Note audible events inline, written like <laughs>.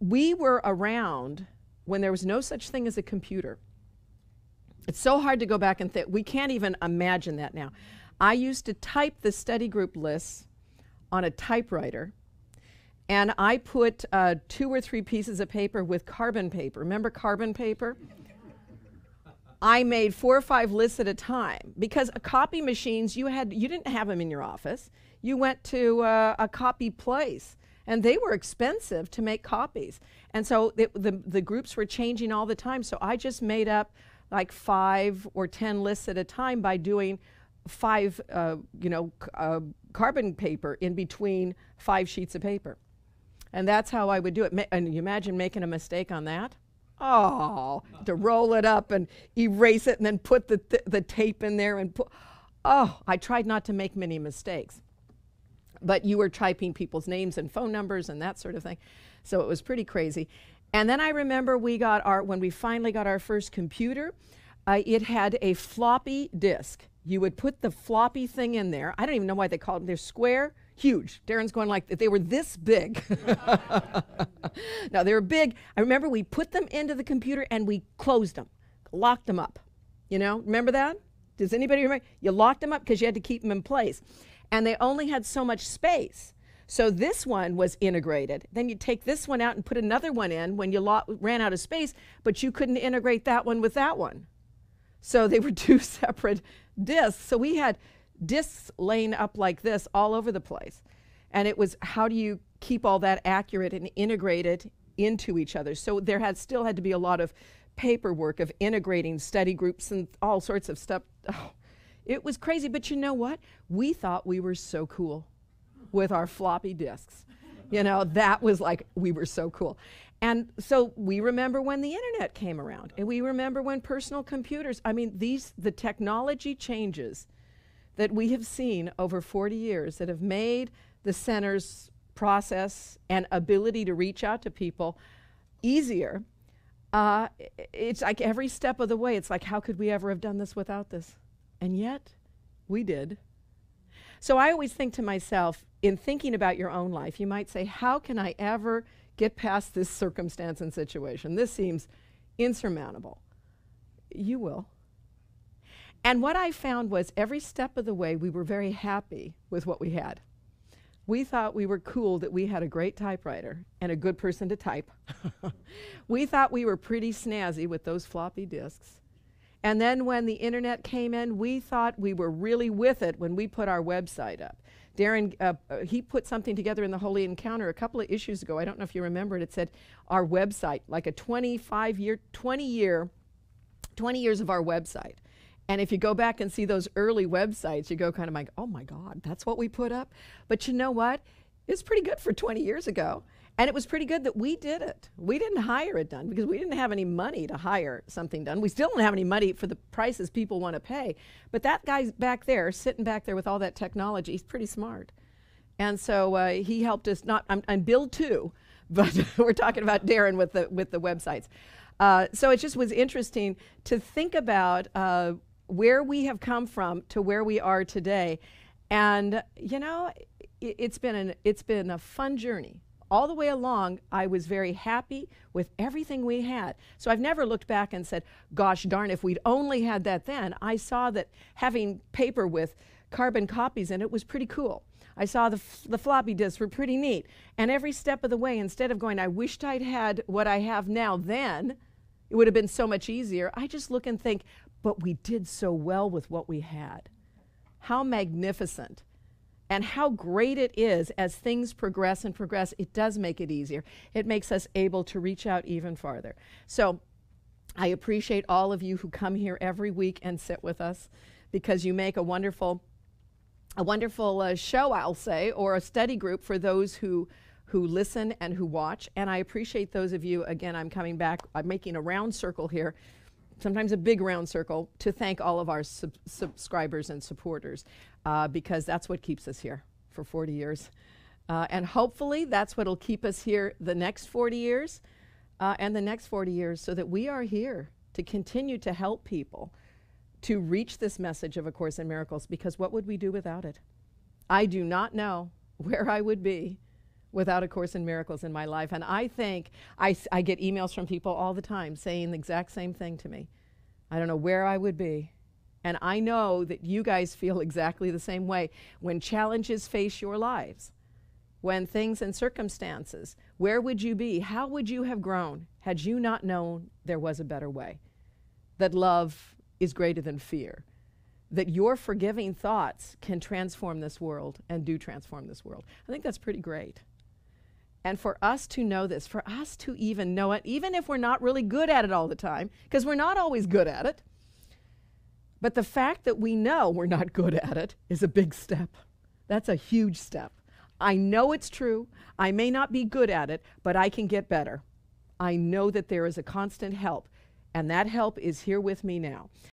we were around when there was no such thing as a computer. It's so hard to go back and think. We can't even imagine that now. I used to type the study group lists on a typewriter, and I put uh, two or three pieces of paper with carbon paper. Remember carbon paper? I made four or five lists at a time because copy machines you had you didn't have them in your office. You went to uh, a copy place and they were expensive to make copies. And so it, the, the groups were changing all the time. So I just made up like five or 10 lists at a time by doing five, uh, you know, uh, carbon paper in between five sheets of paper. And that's how I would do it. Ma and you imagine making a mistake on that? Oh, to roll it up and erase it and then put the, th the tape in there and put. Oh, I tried not to make many mistakes but you were typing people's names and phone numbers and that sort of thing. So it was pretty crazy. And then I remember we got our, when we finally got our first computer, uh, it had a floppy disk. You would put the floppy thing in there. I don't even know why they called them. They're square, huge. Darren's going like, they were this big. <laughs> no, they were big. I remember we put them into the computer and we closed them, locked them up. You know, remember that? Does anybody remember? You locked them up because you had to keep them in place and they only had so much space. So this one was integrated. Then you take this one out and put another one in when you ran out of space, but you couldn't integrate that one with that one. So they were <laughs> two separate discs. So we had discs laying up like this all over the place. And it was how do you keep all that accurate and integrated into each other? So there had still had to be a lot of paperwork of integrating study groups and all sorts of stuff. Oh, it was crazy, but you know what? We thought we were so cool with our floppy disks. you know, that was like, we were so cool. And so we remember when the internet came around, and we remember when personal computers, I mean, these, the technology changes that we have seen over 40 years that have made the center's process and ability to reach out to people easier. Uh, it's like every step of the way, it's like, how could we ever have done this without this? And yet, we did. So I always think to myself, in thinking about your own life, you might say, How can I ever get past this circumstance and situation? This seems insurmountable. You will. And what I found was every step of the way, we were very happy with what we had. We thought we were cool that we had a great typewriter and a good person to type. <laughs> we thought we were pretty snazzy with those floppy disks. And then when the internet came in, we thought we were really with it when we put our website up. Darren, uh, uh, he put something together in the Holy Encounter a couple of issues ago. I don't know if you remember it. It said our website, like a 25 year, 20 year, 20 years of our website. And if you go back and see those early websites, you go kind of like, oh my God, that's what we put up. But you know what? It's pretty good for 20 years ago. And it was pretty good that we did it. We didn't hire it done because we didn't have any money to hire something done. We still don't have any money for the prices people want to pay. But that guy's back there, sitting back there with all that technology, he's pretty smart. And so uh, he helped us not, I'm, Bill too, <laughs> but we're talking about Darren with the, with the websites. Uh, so it just was interesting to think about uh, where we have come from to where we are today. And, you know, it, it's been, an, it's been a fun journey all the way along, I was very happy with everything we had. So I've never looked back and said, gosh darn, if we'd only had that then. I saw that having paper with carbon copies in it was pretty cool. I saw the, the floppy disks were pretty neat. And every step of the way, instead of going, I wished I'd had what I have now then, it would have been so much easier, I just look and think, but we did so well with what we had. How magnificent and how great it is as things progress and progress, it does make it easier. It makes us able to reach out even farther. So I appreciate all of you who come here every week and sit with us because you make a wonderful a wonderful uh, show, I'll say, or a study group for those who who listen and who watch. And I appreciate those of you. Again, I'm coming back. I'm making a round circle here sometimes a big round circle, to thank all of our sub subscribers and supporters uh, because that's what keeps us here for 40 years. Uh, and hopefully that's what'll keep us here the next 40 years uh, and the next 40 years so that we are here to continue to help people to reach this message of A Course in Miracles because what would we do without it? I do not know <laughs> where I would be without A Course in Miracles in my life. And I think I, I get emails from people all the time saying the exact same thing to me. I don't know where I would be. And I know that you guys feel <laughs> exactly the same way when challenges face your lives, when things and circumstances, where would you be? How would you have grown had you not known there was a better way? That love is greater than fear, that your forgiving thoughts can transform this world and do transform this world. I think that's pretty great. And for us to know this, for us to even know it, even if we're not really good at it all the time, because we're not always good at it, but the fact that we know we're not good at it is a big step. That's a huge step. I know it's true. I may not be good at it, but I can get better. I know that there is a constant help, and that help is here with me now.